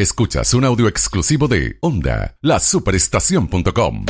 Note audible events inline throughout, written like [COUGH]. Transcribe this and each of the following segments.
Escuchas un audio exclusivo de Onda, la superestación.com.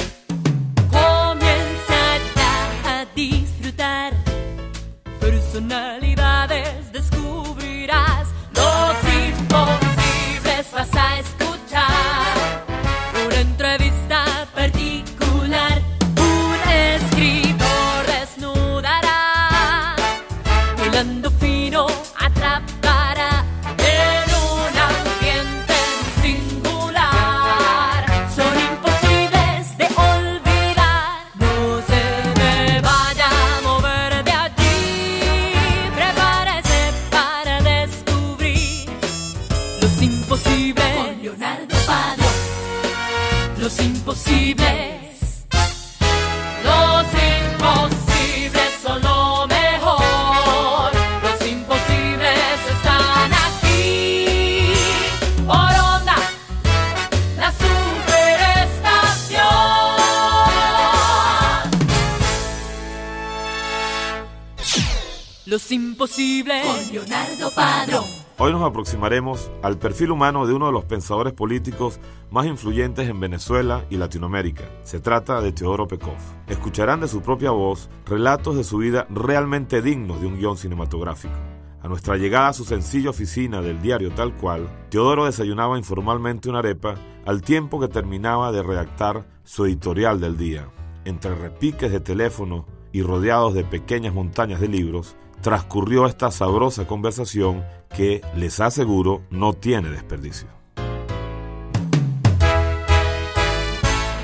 al perfil humano de uno de los pensadores políticos más influyentes en Venezuela y Latinoamérica. Se trata de Teodoro Pekov. Escucharán de su propia voz relatos de su vida realmente dignos de un guión cinematográfico. A nuestra llegada a su sencilla oficina del diario Tal Cual, Teodoro desayunaba informalmente una arepa al tiempo que terminaba de redactar su editorial del día. Entre repiques de teléfono y rodeados de pequeñas montañas de libros, transcurrió esta sabrosa conversación que, les aseguro, no tiene desperdicio.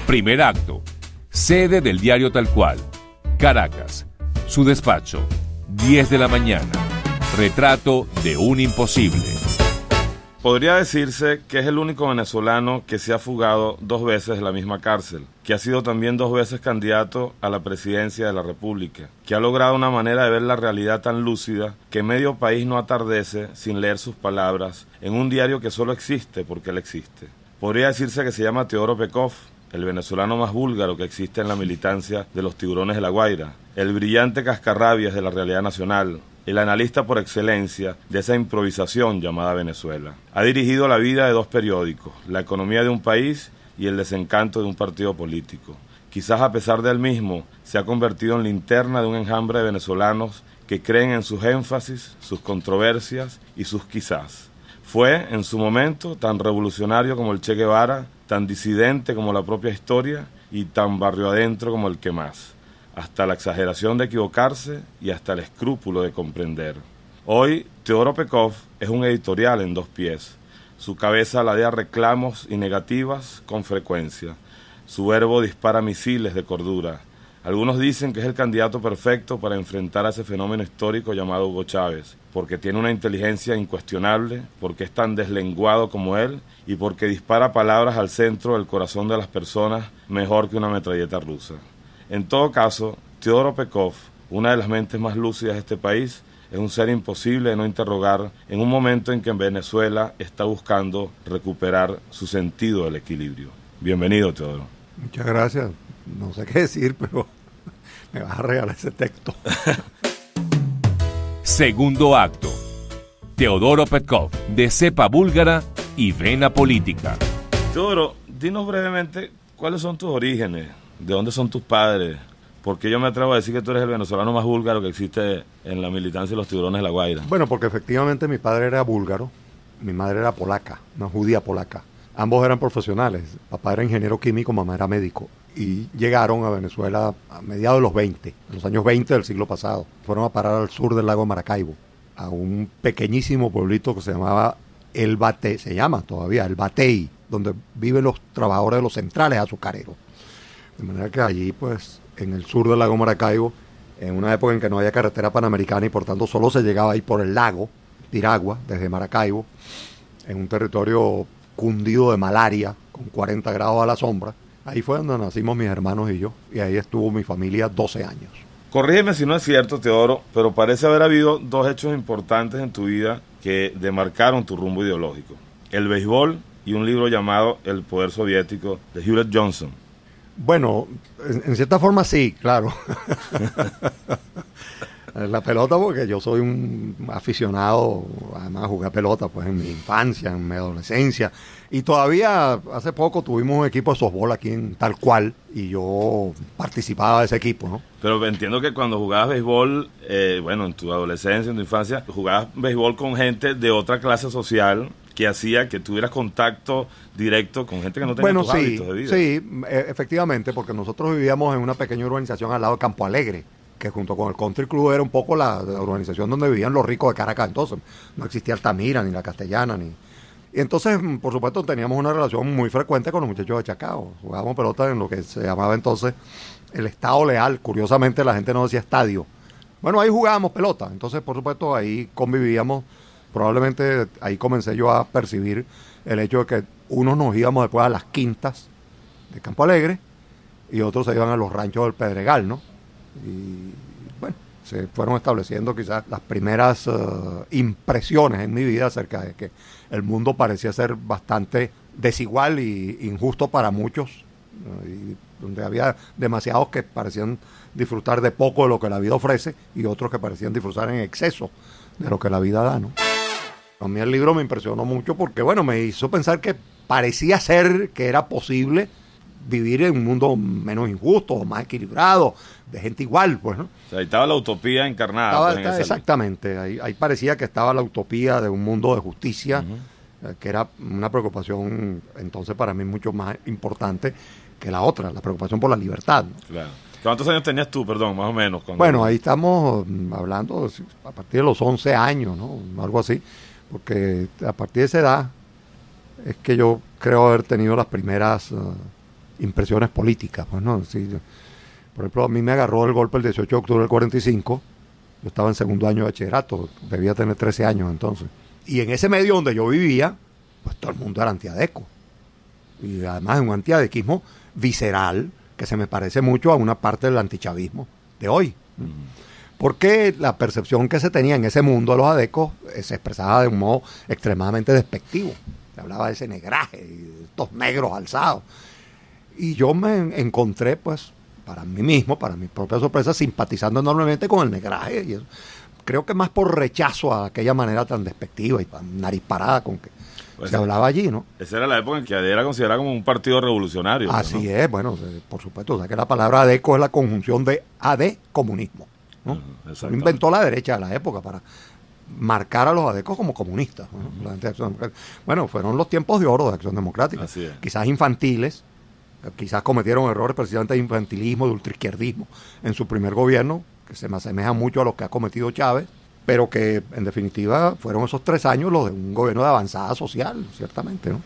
Primer acto. Sede del diario tal cual. Caracas. Su despacho. 10 de la mañana. Retrato de un imposible. Podría decirse que es el único venezolano que se ha fugado dos veces de la misma cárcel, que ha sido también dos veces candidato a la presidencia de la República, que ha logrado una manera de ver la realidad tan lúcida que medio país no atardece sin leer sus palabras en un diario que solo existe porque él existe. Podría decirse que se llama Teodoro Pekov, el venezolano más búlgaro que existe en la militancia de los tiburones de la Guaira, el brillante cascarrabias de la realidad nacional, el analista por excelencia de esa improvisación llamada Venezuela. Ha dirigido la vida de dos periódicos, la economía de un país y el desencanto de un partido político. Quizás a pesar del mismo, se ha convertido en linterna de un enjambre de venezolanos que creen en sus énfasis, sus controversias y sus quizás. Fue, en su momento, tan revolucionario como el Che Guevara, tan disidente como la propia historia y tan barrio adentro como el que más hasta la exageración de equivocarse y hasta el escrúpulo de comprender. Hoy, Teodoro Pekov es un editorial en dos pies. Su cabeza ladea reclamos y negativas con frecuencia. Su verbo dispara misiles de cordura. Algunos dicen que es el candidato perfecto para enfrentar a ese fenómeno histórico llamado Hugo Chávez, porque tiene una inteligencia incuestionable, porque es tan deslenguado como él y porque dispara palabras al centro del corazón de las personas mejor que una metralleta rusa. En todo caso, Teodoro Pekov, una de las mentes más lúcidas de este país, es un ser imposible de no interrogar en un momento en que Venezuela está buscando recuperar su sentido del equilibrio. Bienvenido, Teodoro. Muchas gracias. No sé qué decir, pero [LAUGHS] me vas a regalar ese texto. [LAUGHS] Segundo acto. Teodoro Petkov, de cepa búlgara y vena política. Teodoro, dinos brevemente cuáles son tus orígenes. ¿de dónde son tus padres? Porque yo me atrevo a decir que tú eres el venezolano más búlgaro que existe en la militancia de los tiburones de la Guaira? Bueno, porque efectivamente mi padre era búlgaro, mi madre era polaca, una judía polaca. Ambos eran profesionales, papá era ingeniero químico, mamá era médico. Y llegaron a Venezuela a mediados de los 20, en los años 20 del siglo pasado. Fueron a parar al sur del lago Maracaibo, a un pequeñísimo pueblito que se llamaba El Batey, se llama todavía El Batey, donde viven los trabajadores de los centrales azucareros de manera que allí, pues, en el sur del lago Maracaibo, en una época en que no había carretera panamericana y por tanto solo se llegaba ahí por el lago Tiragua, desde Maracaibo, en un territorio cundido de malaria, con 40 grados a la sombra. Ahí fue donde nacimos mis hermanos y yo, y ahí estuvo mi familia 12 años. Corrígeme si no es cierto, Teodoro, pero parece haber habido dos hechos importantes en tu vida que demarcaron tu rumbo ideológico. El béisbol y un libro llamado El Poder Soviético de Hewlett Johnson. Bueno, en, cierta forma sí, claro. [LAUGHS] la pelota porque yo soy un aficionado, además jugué pelota pues en mi infancia, en mi adolescencia y todavía hace poco tuvimos un equipo de softball aquí en tal cual y yo participaba de ese equipo, ¿no? Pero entiendo que cuando jugabas béisbol, eh, bueno, en tu adolescencia, en tu infancia, jugabas béisbol con gente de otra clase social que hacía que tuvieras contacto directo con gente que no tenía tus hábitos de vida. Sí, e, efectivamente, porque nosotros vivíamos en una pequeña urbanización al lado de Campo Alegre que junto con el Country Club era un poco la, la urbanización donde vivían los ricos de Caracas entonces. No existía Altamira, ni la Castellana, ni... Y entonces, por supuesto, teníamos una relación muy frecuente con los muchachos de Chacao. Jugábamos pelota en lo que se llamaba entonces el Estado Leal. Curiosamente, la gente no decía estadio. Bueno, ahí jugábamos pelota. Entonces, por supuesto, ahí convivíamos probablemente ahí comencé yo a percibir el hecho de que unos nos íbamos después a las quintas de Campo Alegre y otros se iban a los ranchos del Pedregal, ¿no? Y bueno, se fueron estableciendo quizás las primeras eh, impresiones en mi vida acerca de que el mundo parecía ser bastante desigual e injusto para muchos, y donde había demasiados que parecían disfrutar de poco de lo que la vida ofrece y otros que parecían disfrutar en exceso de lo que la vida da, ¿no? A mí el libro me impresionó mucho porque, bueno, me hizo pensar que parecía ser que era posible vivir en un mundo menos injusto, más equilibrado, de gente igual, pues, ¿no? O sea, ahí estaba la utopía encarnada. Pues, exactamente, ahí, parecía que estaba la utopía de un mundo de justicia, eh, que era una preocupación entonces para mí mucho más importante que la otra, la preocupación por la libertad. ¿Cuántos años tenías tú, perdón, más o menos? Bueno, ahí estamos mm, hablando a partir de los 11 años, ¿no? Algo así porque a partir de esa edad es que yo creo haber tenido las primeras eh, impresiones políticas. Pues, ¿no? por ejemplo, a mí me agarró el golpe el 18 de octubre del 45, yo estaba en segundo año de bachillerato, debía tener 13 años entonces. Y en ese medio donde yo vivía, pues todo el mundo era antiadeco. Y además es un antiadequismo visceral que se me parece mucho a una parte del antichavismo de hoy porque la percepción que se tenía en ese mundo de los adecos eh, se expresaba de un modo extremadamente despectivo. Se hablaba de ese negraje, de estos negros alzados. Y yo me encontré, pues, para mí mismo, para mi propia sorpresa, simpatizando enormemente con el negraje. Y Creo que más por rechazo a aquella manera tan despectiva y tan parada con que pues se hablaba allí, ¿no? Esa era la época en que ADE era considerada como un partido revolucionario. Así es, bueno, por supuesto, o que la palabra ADECO es la conjunción de AD comunismo inventó la derecha de la época para marcar a los adecos como comunistas. Bueno, fueron los tiempos de oro de Acción Democrática, quizás infantiles, quizás cometieron errores precisamente de infantilismo, de ultraizquierdismo en su primer gobierno, que se me asemeja mucho a lo que ha cometido Chávez, pero que en definitiva fueron esos tres años los de un gobierno de avanzada social, ciertamente. ¿no?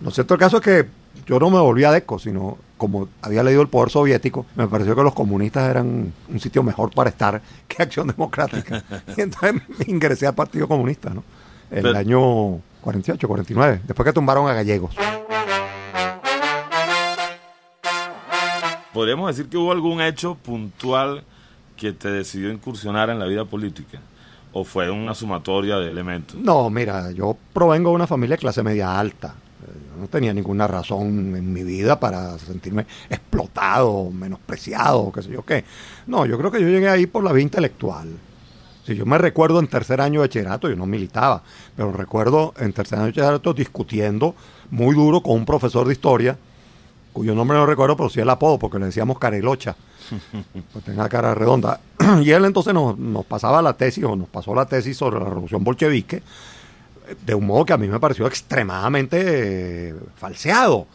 Lo cierto el caso es que yo no me volví adeco, sino como había leído El Poder Soviético, me pareció que los comunistas eran un sitio mejor para estar que Acción Democrática. [LAUGHS] y entonces ingresé al Partido Comunista, ¿no? En El año 48, 49, después que tumbaron a gallegos. Podríamos decir que hubo algún hecho puntual que te decidió incursionar en la vida política. ¿O fue una sumatoria de elementos? No, mira, yo provengo de una familia de clase media alta. Yo no tenía ninguna razón en mi vida para sentirme explotado, menospreciado, qué sé yo qué. No, yo creo que yo llegué ahí por la vía intelectual. Si yo me recuerdo en tercer año de bachillerato, yo no militaba, pero recuerdo en tercer año de bachillerato discutiendo muy duro con un profesor de historia, cuyo nombre no recuerdo, pero sí el apodo, porque le decíamos Carelocha, [LAUGHS] pues tenía cara redonda. [CLEARS THROAT] Y él entonces nos pasaba la tesis, o nos pasó la tesis sobre la revolución bolchevique, de un modo que a mí me pareció extremadamente eh, falseado.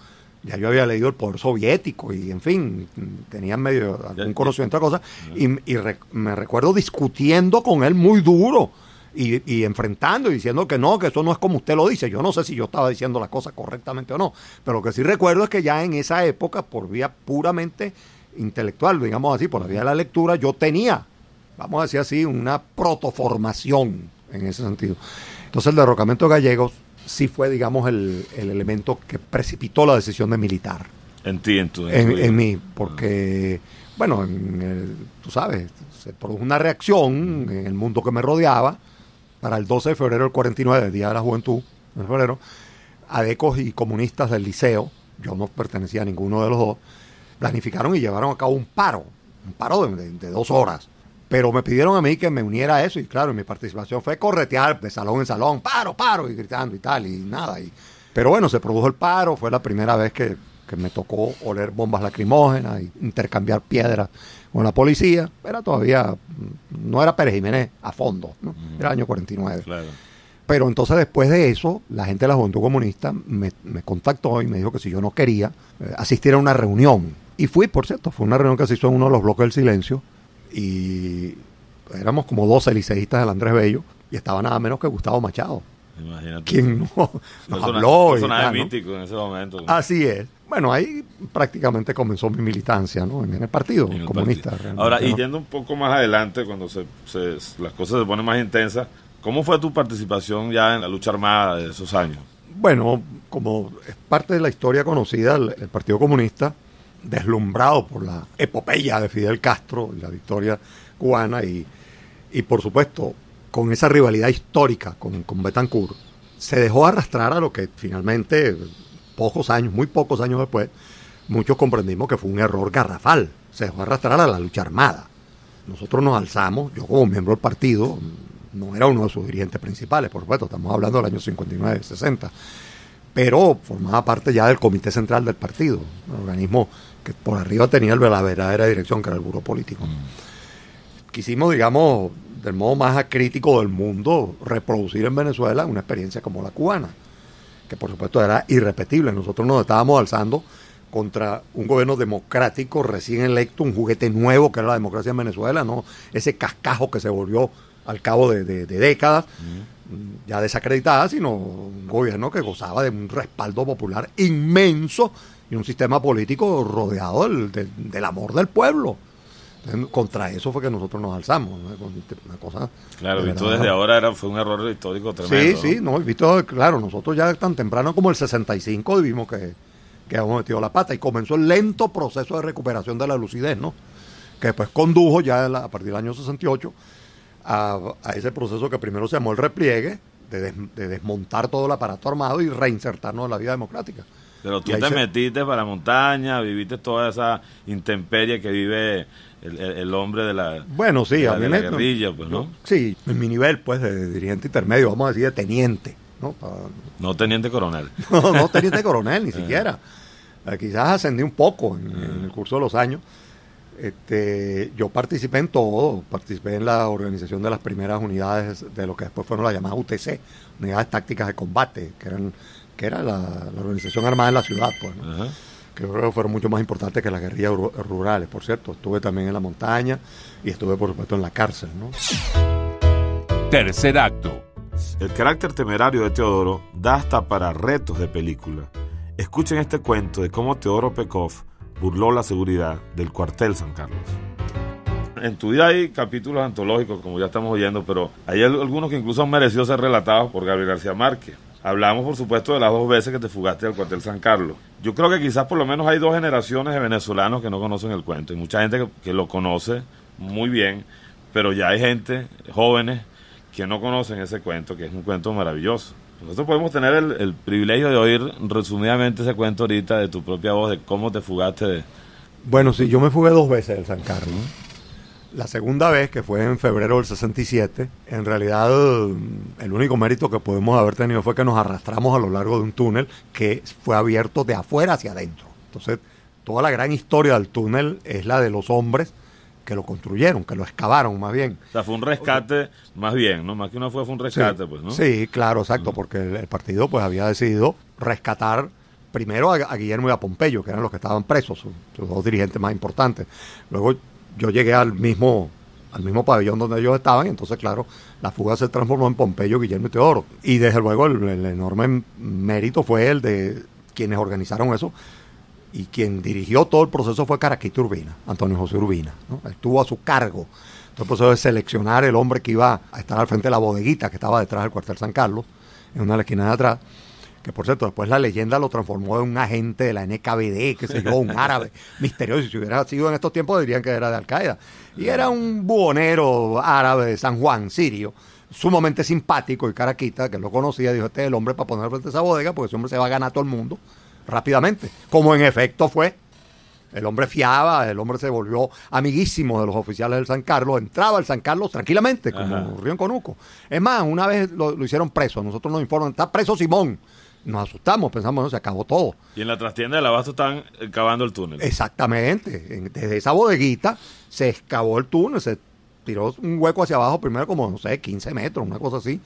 Ya yo había leído el poder soviético y, en fin, tenía medio algún conocimiento de cosas. Y, me recuerdo discutiendo con él muy duro y, y, enfrentando y diciendo que no, que eso no es como usted lo dice. Yo no sé si yo estaba diciendo las cosas correctamente o no. Pero lo que sí recuerdo es que ya en esa época, por vía puramente intelectual, digamos así, por la vía de la lectura, yo tenía, vamos a decir así, una protoformación en ese sentido. Entonces el derrocamiento de Gallegos sí fue, digamos, el, elemento que precipitó la decisión de militar. Entiendo. En, en mí, porque, ah. bueno, tú sabes, se produjo una reacción mm. en el mundo que me rodeaba para el 12 de febrero del 49, el Día de la Juventud, en febrero, adecos y comunistas del liceo, yo no pertenecía a ninguno de los dos, planificaron y llevaron a cabo un paro, un paro de dos horas, pero me pidieron a mí que me uniera a eso y claro, mi participación fue corretear de salón en salón, paro, paro, y gritando y tal, y nada. Y, pero bueno, se produjo el paro, fue la primera vez que, me tocó oler bombas lacrimógenas y intercambiar piedras con la policía. Era todavía, no era Pérez Jiménez a fondo, era el año 49. Pero entonces después de eso, la gente de la Juventud Comunista me, contactó y me dijo que si yo no quería eh, asistir a una reunión. Y fui, por cierto, fue una reunión que se hizo en uno de los bloques del silencio y éramos como dos liceístas del Andrés Bello y estaba nada menos que Gustavo Machado. Imagínate. Quien no, nos persona, habló. Personaje mítico en ese momento. Así es. Bueno, ahí prácticamente comenzó mi militancia ¿no? en el Partido Comunista. Ahora, y yendo un poco más adelante, cuando se, las cosas se ponen más intensas, ¿cómo fue tu participación ya en la lucha armada de esos años? Bueno, como es parte de la historia conocida, el Partido Comunista deslumbrado por la epopeya de Fidel Castro y la victoria cubana y, por supuesto con esa rivalidad histórica con, con Betancourt, se dejó arrastrar a lo que finalmente, pocos años, muy pocos años después, muchos comprendimos que fue un error garrafal, se dejó arrastrar a la lucha armada. Nosotros nos alzamos, yo como miembro del partido, no era uno de sus dirigentes principales, por supuesto, estamos hablando del año 59, 60, pero formaba parte ya del Comité Central del Partido, un organismo que por arriba tenía la verdadera dirección, que era el buro político. Mm. Quisimos, digamos, del modo más acrítico del mundo, reproducir en Venezuela una experiencia como la cubana, que por supuesto era irrepetible. Nosotros nos estábamos alzando contra un gobierno democrático recién electo, un juguete nuevo que era la democracia en Venezuela, ¿no? Ese cascajo que se volvió al cabo de, décadas, mm. ya desacreditada, sino un gobierno que gozaba de un respaldo popular inmenso y un sistema político rodeado del, amor del pueblo. contra eso fue que nosotros nos alzamos. Este, una cosa claro, visto desde ahora fue un error histórico tremendo. Sí, sí, no, visto, claro, nosotros ya tan temprano como el 65 vimos que, que habíamos metido la pata y comenzó el lento proceso de recuperación de la lucidez, ¿no? Que después condujo ya a partir del año 68 a, a, ese proceso que primero se llamó el repliegue, de, de desmontar todo el aparato armado y reinsertarnos en la vida democrática. Pero tú te metiste para la montaña, viviste toda esa intemperie que vive el, hombre de la, bueno, sí, a pues, ¿no? sí, en mi nivel, pues, de dirigente intermedio, vamos a decir de teniente, ¿no? No teniente coronel. [LAUGHS] no, no teniente coronel, ni [LAUGHS] eh. siquiera. Eh, quizás ascendí un poco eh. en, el curso de los años. Este, yo participé en todo, participé en la organización de las primeras unidades de lo que después fueron las llamadas UTC, unidades tácticas de combate, que eran que era la, organización armada en la ciudad, pues, que creo que fueron mucho más importantes que las guerrillas rurales. Por cierto, estuve también en la montaña y estuve, por supuesto, en la cárcel. Tercer acto. El carácter temerario de Teodoro da hasta para retos de película. Escuchen este cuento de cómo Teodoro Pekov burló la seguridad del cuartel San Carlos. En tu día hay capítulos antológicos, como ya estamos oyendo, pero hay algunos que incluso han merecido ser relatados por Gabriel García Márquez. Hablamos, por supuesto, de las dos veces que te fugaste al cuartel San Carlos. Yo creo que quizás por lo menos hay dos generaciones de venezolanos que no conocen el cuento Hay mucha gente que, lo conoce muy bien, pero ya hay gente, jóvenes, que no conocen ese cuento, que es un cuento maravilloso. Nosotros podemos tener el, el privilegio de oír resumidamente ese cuento ahorita de tu propia voz, de cómo te fugaste de... Bueno, sí, yo me fugué dos veces del San Carlos. La segunda vez, que fue en febrero del 67, en realidad el único mérito que podemos haber tenido fue que nos arrastramos a lo largo de un túnel que fue abierto de afuera hacia adentro. Entonces, toda la gran historia del túnel es la de los hombres que lo construyeron, que lo excavaron más bien. O sea, fue un rescate más bien, ¿no? Más que una fue, fue un rescate, pues, ¿no? Sí, claro, exacto, porque el, partido pues había decidido rescatar primero a, Guillermo y a Pompeyo, que eran los que estaban presos, los dos dirigentes más importantes. Luego yo llegué al mismo, al mismo pabellón donde ellos estaban, y entonces, claro, la fuga se transformó en Pompeyo, Guillermo y Teodoro. Y desde luego el, enorme mérito fue el de quienes organizaron eso, y quien dirigió todo el proceso fue Caraquito Urbina, Antonio José Urbina. Estuvo a su cargo todo el proceso de seleccionar el hombre que iba a estar al frente de la bodeguita que estaba detrás del cuartel San Carlos, en una de las esquinas de atrás que por cierto, después la leyenda lo transformó en un agente de la NKVD, que se yo, un [LAUGHS] árabe misterioso. Si hubiera sido en estos tiempos, dirían que era de Al-Qaeda. Y era un buhonero árabe de San Juan, sirio, sumamente simpático y caraquita, que lo conocía, dijo, este es el hombre para poner frente a esa bodega, porque ese hombre se va a ganar todo el mundo rápidamente, como en efecto fue. El hombre fiaba, el hombre se volvió amiguísimo de los oficiales del San Carlos, entraba al San Carlos tranquilamente, como en Conuco. Es más, una vez lo, lo hicieron preso, nosotros nos informan, está preso Simón nos asustamos, pensamos, no, se acabó todo. Y en la trastienda del abasto están excavando el túnel. Exactamente. desde esa bodeguita se excavó el túnel, se tiró un hueco hacia abajo, primero como, no sé, 15 metros, una cosa así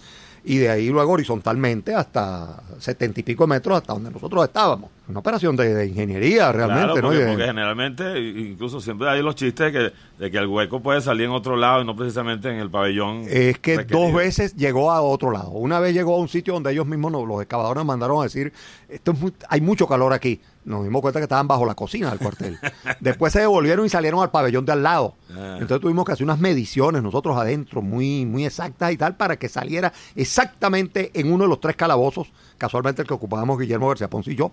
y de ahí luego horizontalmente hasta setenta y pico metros hasta donde nosotros estábamos. Una operación de, ingeniería realmente, porque, generalmente, incluso siempre hay los chistes de que, de que el hueco puede salir en otro lado y no precisamente en el pabellón. Es que dos veces llegó a otro lado. Una vez llegó a un sitio donde ellos mismos, los excavadores, mandaron a decir: Esto hay mucho calor aquí nos dimos cuenta que estaban bajo la cocina del cuartel. [LAUGHS] Después se devolvieron y salieron al pabellón de al lado. Ah. Entonces tuvimos que hacer unas mediciones nosotros adentro, muy, muy exactas y tal, para que saliera exactamente en uno de los tres calabozos, casualmente el que ocupábamos Guillermo García Ponce y yo.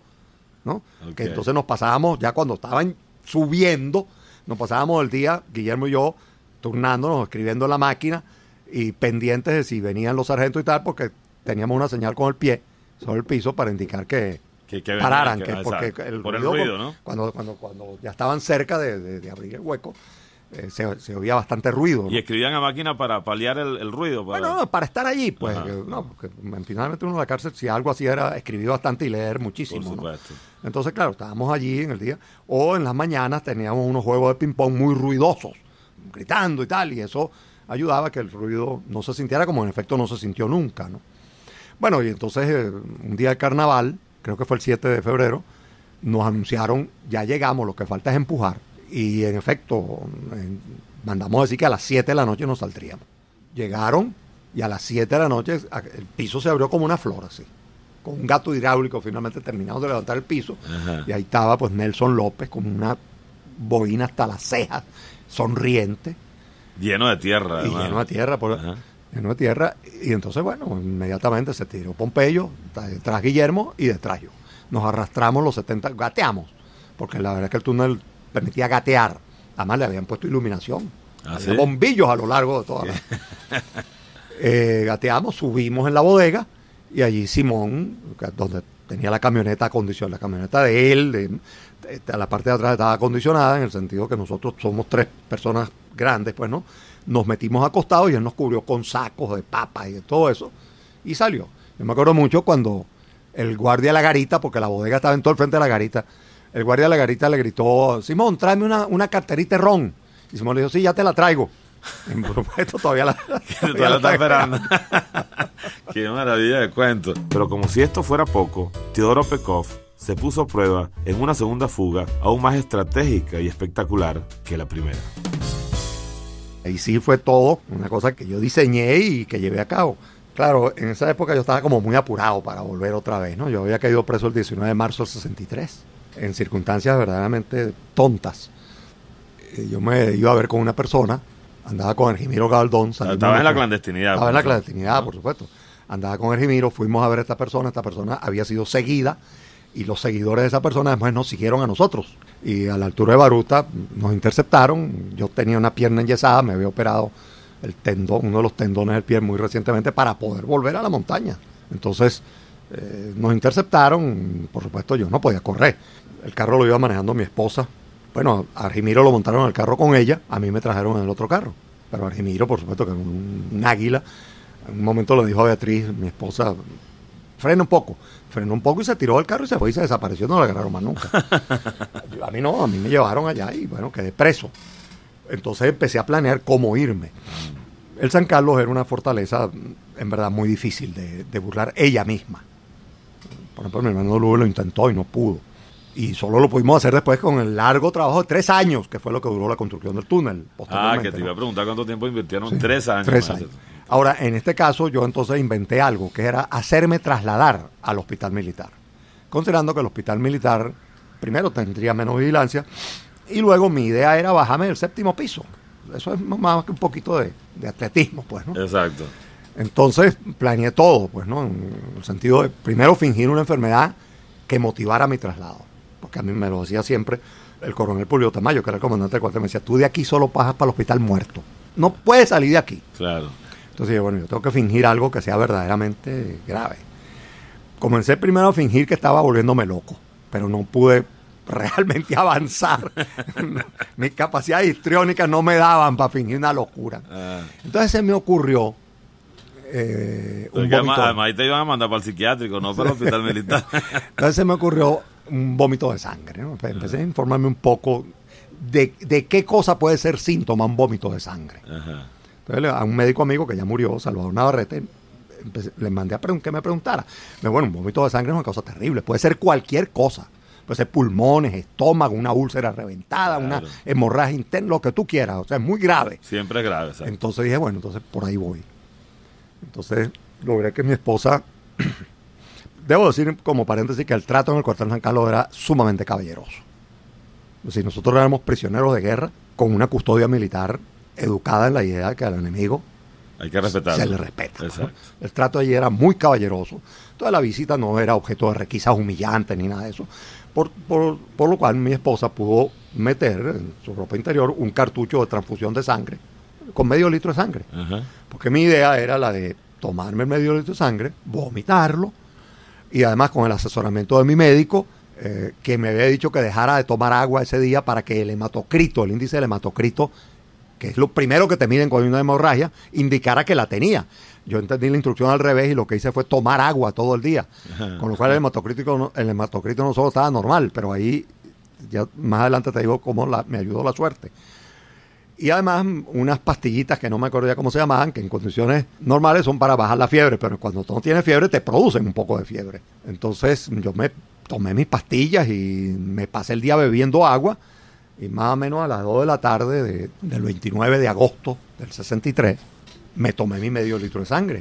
¿no? Que entonces nos pasábamos, ya cuando estaban subiendo, nos pasábamos el día, Guillermo y yo, turnándonos, escribiendo en la máquina y pendientes de si venían los sargentos y tal, porque teníamos una señal con el pie sobre el piso para indicar que, que, pararan, que, ah, porque el ruido, ¿no? cuando, cuando, cuando ya estaban cerca de, abrir el hueco, eh, se, oía bastante ruido. Y escribían a máquina para paliar el, ruido. Bueno, para estar allí, pues. no, porque finalmente uno de la cárcel, si algo así era, escribir bastante y leer muchísimo. Entonces, claro, estábamos allí en el día. O en las mañanas teníamos unos juegos de ping-pong muy ruidosos, gritando y tal, y eso ayudaba a que el ruido no se sintiera como en efecto no se sintió nunca, ¿no? Bueno, y entonces eh, un día de carnaval, creo que fue el 7 de febrero, nos anunciaron, ya llegamos, lo que falta es empujar. Y en efecto, mandamos a decir que a las 7 de la noche nos saldríamos. Llegaron y a las 7 de la noche el piso se abrió como una flor así. Con un gato hidráulico, finalmente terminamos de levantar el piso. Y ahí estaba pues Nelson López con una boina hasta las cejas, sonriente. Lleno de tierra. Y lleno de tierra. Por, en tierra. Y entonces, bueno, inmediatamente se tiró Pompeyo, detrás Guillermo y detrás yo. Nos arrastramos los 70, gateamos, porque la verdad es que el túnel permitía gatear. Además le habían puesto iluminación, ¿Ah, bombillos a lo largo de toda la... [LAUGHS] Eh, gateamos, subimos en la bodega y allí Simón, donde tenía la camioneta acondicionada, la camioneta de él, la parte de atrás estaba acondicionada en el sentido que nosotros somos tres personas grandes, pues, ¿no? nos metimos acostados y él nos cubrió con sacos de papas y de todo eso y salió. Yo me acuerdo mucho cuando el guardia de la garita, porque la bodega estaba en todo el frente de la garita, el guardia de la garita le gritó, Simón, tráeme una, carterita de ron. Y Simón le dijo, sí, ya te la traigo. [LAUGHS] En esto todavía la, [LAUGHS] todavía la está esperando. [LAUGHS] Qué maravilla de cuento. Pero como si esto fuera poco, Teodoro Pekov se puso a prueba en una segunda fuga aún más estratégica y espectacular que la primera. Y sí fue todo una cosa que yo diseñé y que llevé a cabo. Claro, en esa época yo estaba como muy apurado para volver otra vez, ¿no? Yo había caído preso el 19 de marzo del 63, en circunstancias verdaderamente tontas. Eh, yo me iba a ver con una persona, andaba con Ergimiro Galdón. Estaba en la clandestinidad. Estaba en la clandestinidad, por supuesto. Andaba con Ergimiro, fuimos a ver a esta persona, esta persona había sido seguida y los seguidores de esa persona después nos siguieron a nosotros. Y a la altura de Baruta nos interceptaron. Yo tenía una pierna enyesada, me había operado el tendón, uno de los tendones del pie muy recientemente para poder volver a la montaña. Entonces eh, nos interceptaron, por supuesto yo no podía correr. El carro lo iba manejando mi esposa. Bueno, a Rimiro lo montaron en el carro con ella, a mí me trajeron en el otro carro. Pero Argimiro, por supuesto, que era un, águila. En un momento lo dijo a Beatriz, mi esposa, frenó un poco. Frenó un poco y se tiró del carro y se fue y se desapareció. No la agarraron más nunca. [LAUGHS] a mí no, a mí me llevaron allá y bueno, quedé preso. Entonces empecé a planear cómo irme. El San Carlos era una fortaleza en verdad muy difícil de, burlar ella misma. Por ejemplo, mi hermano Lugo lo intentó y no pudo. Y solo lo pudimos hacer después con el largo trabajo de tres años, que fue lo que duró la construcción del túnel. Ah, que te iba a preguntar cuánto tiempo invirtieron. años. Tres años. Ahora, en este caso, yo entonces inventé algo, que era hacerme trasladar al hospital militar, considerando que el hospital militar primero tendría menos vigilancia y luego mi idea era bajarme del séptimo piso. Eso es más que un poquito de, atletismo, pues, ¿no? Exacto. Entonces planeé todo, pues, ¿no? En el sentido de primero fingir una enfermedad que motivara mi traslado. Porque a mí me lo decía siempre el coronel Pulido Tamayo, que era el comandante del cuartel, me decía, tú de aquí solo pasas para el hospital muerto. No puedes salir de aquí. Claro. Entonces bueno, yo tengo que fingir algo que sea verdaderamente grave. Comencé primero a fingir que estaba volviéndome loco, pero no pude realmente [LAUGHS] avanzar. [LAUGHS] Mis capacidades histriónicas no me daban para fingir una locura. Ah. Entonces se me ocurrió eh, un además, además, ahí te iban a mandar para el psiquiátrico, no para el hospital [LAUGHS] militar. Entonces se me ocurrió un vómito de sangre. Pues empecé a ah. informarme un poco de, qué cosa puede ser síntoma un vómito de sangre. Ajá. Entonces a un médico amigo que ya murió, Salvador Navarrete, le mandé a que me preguntara. Me bueno, un vómito de sangre es una cosa terrible, puede ser cualquier cosa. Puede ser pulmones, estómago, una úlcera reventada, una hemorragia interna, lo que tú quieras. O sea, es muy grave. Siempre es grave. Entonces dije, bueno, entonces por ahí voy. Entonces logré que mi esposa... [CLEARS THROAT] Debo decir como paréntesis que el trato en el cuartel San Carlos era sumamente caballeroso. Si nosotros éramos prisioneros de guerra con una custodia militar educada en la idea de que al enemigo Hay que se le respeta. El trato allí era muy caballeroso. toda la visita no era objeto de requisas humillantes ni nada de eso. Por, lo cual mi esposa pudo meter en su ropa interior un cartucho de transfusión de sangre con medio litro de sangre. Porque mi idea era la de tomarme medio litro de sangre, vomitarlo y además con el asesoramiento de mi médico eh, que me había dicho que dejara de tomar agua ese día para que el hematocrito, el índice del hematocrito que es lo primero que te miden con una hemorragia, indicara que la tenía. Yo entendí la instrucción al revés y lo que hice fue tomar agua todo el día, con lo cual el hematocrito, no, el hematocrito no solo estaba normal, pero ahí ya más adelante te digo cómo me ayudó la suerte. Y además unas pastillitas que no me acuerdo ya cómo se llamaban, que en condiciones normales son para bajar la fiebre, pero cuando tú no tienes fiebre te producen un poco de fiebre. Entonces yo me tomé mis pastillas y me pasé el día bebiendo agua y más o menos a las 2 de la tarde del 29 de agosto del 63, me tomé mi medio litro de sangre.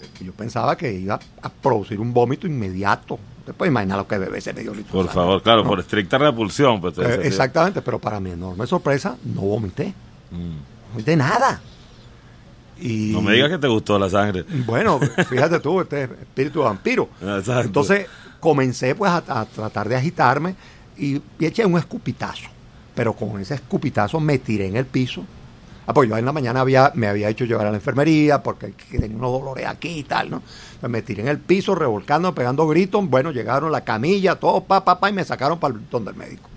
Eh, yo pensaba que iba a producir un vómito inmediato. Usted puede lo que bebe ese medio litro. Por favor, claro, por estricta repulsión. Pues, eh, exactamente, pero para mi enorme sorpresa, no vomité. No mm. vomité nada. no me digas que te gustó la sangre. Bueno, [LAUGHS] fíjate tú, este espíritu vampiro. Entonces comencé pues a tratar de agitarme y eché un escupitazo pero con ese escupitazo me tiré en el piso. Ah, pues yo en la mañana me había hecho llevar a la enfermería porque tenía unos dolores aquí y tal, ¿no? Entonces pues me tiré en el piso, revolcando, pegando gritos. Bueno, llegaron la camilla, todo, pa, pa, pa, y me sacaron para el botón del médico.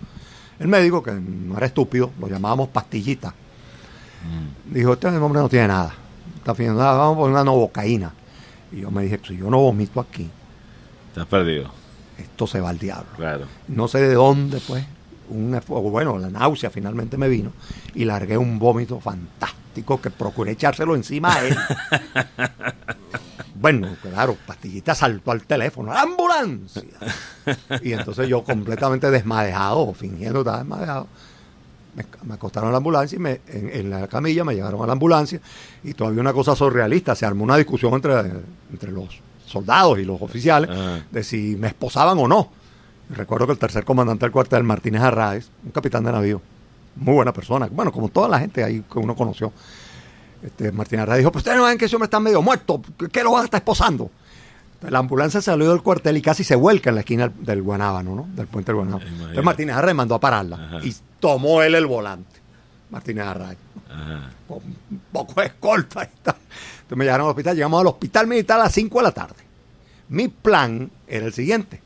El médico, que no era estúpido, lo llamábamos pastillita, mm. dijo: Este hombre no tiene nada. Está fingiendo nada, vamos por una novocaína. Y yo me dije: pues Si yo no vomito aquí, estás perdido. Esto se va al diablo. Claro. No sé de dónde, pues, un bueno, la náusea finalmente me vino y largué un vómito fantástico que procuré echárselo encima a él. [LAUGHS] bueno, claro, pastillita saltó al teléfono, ¡La ambulancia. Y entonces yo completamente desmadejado, fingiendo estar desmadejado, me, acostaron a la ambulancia y me, en, la camilla me llegaron a la ambulancia y todavía una cosa surrealista, se armó una discusión entre, entre los soldados y los oficiales ah. de si me esposaban o no. Recuerdo que el tercer comandante del cuartel, Martínez Arraes, un capitán de navío, muy buena persona, bueno, como toda la gente ahí que uno conoció, este, Martínez Arraes dijo, pues ustedes no ven que ese hombre está medio muerto, ¿qué lo van a estar esposando? la ambulancia salió del cuartel y casi se vuelca en la esquina del, Guanábano, ¿no? Del puente del Guanábano. Entonces Martínez Arraes mandó a pararla y tomó él el volante, Martínez Arraes. con un poco de escolta y Entonces me llevaron al hospital, llegamos al hospital militar a las 5 de la tarde. Mi plan era el siguiente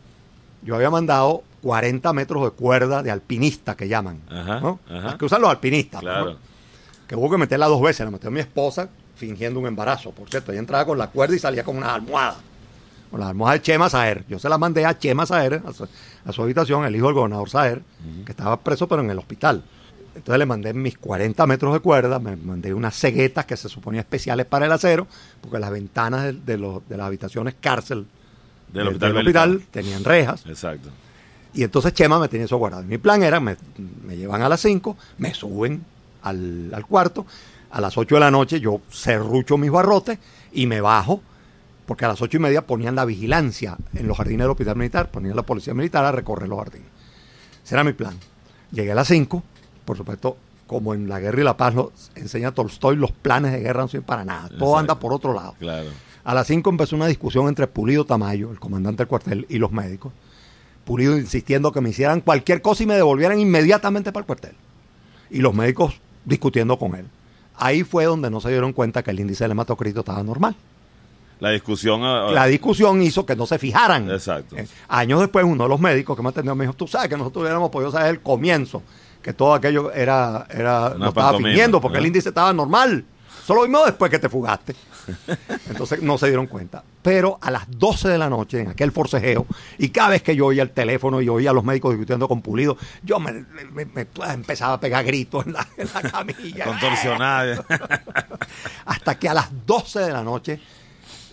yo había mandado 40 metros de cuerda de alpinista que llaman, ajá, que usan los alpinistas, que hubo que meterla dos veces, la metió mi esposa fingiendo un embarazo, por cierto, ella entraba con la cuerda y salía con una almohada, con la almohada de Chema Saer. Yo se las mandé a Chema Saer, a su, habitación, el hijo del gobernador Saer, que estaba preso pero en el hospital. Entonces le mandé mis 40 metros de cuerda, me mandé unas ceguetas que se suponía especiales para el acero, porque las ventanas de, de las habitaciones cárcel del hospital, del hospital tenían rejas. Exacto. Y entonces Chema me tenía eso guardado. Mi plan era, me, llevan a las 5, me suben al, cuarto, a las 8 de la noche yo cerrucho mis barrotes y me bajo, porque a las ocho y media ponían la vigilancia en los jardines del hospital militar, ponían la policía militar a recorrer los jardines. Ese era mi plan. Llegué a las 5, por supuesto, como en La Guerra y la Paz nos enseña Tolstoy, los planes de guerra no sirven para nada, todo anda por otro lado. Claro. A las 5 empezó una discusión entre Pulido Tamayo, el comandante del cuartel, y los médicos. Pulido insistiendo que me hicieran cualquier cosa y me devolvieran inmediatamente para el cuartel. Y los médicos discutiendo con él. Ahí fue donde no se dieron cuenta que el índice del hematocrito estaba normal. La discusión. Ah, ah, La discusión hizo que no se fijaran. Exacto. Eh, años después, uno de los médicos que me atendió me dijo: Tú sabes que nosotros hubiéramos podido saber el comienzo, que todo aquello era. era no estaba fingiendo porque el ¿eh? índice estaba normal. Solo vimos después que te fugaste. [LAUGHS] Entonces no se dieron cuenta. Pero a las 12 de la noche, en aquel forcejeo, y cada vez que yo oía el teléfono y oía a los médicos discutiendo con Pulido, yo me, pues, empezaba a pegar gritos en la, camilla. [LAUGHS] [LAUGHS] Hasta que a las 12 de la noche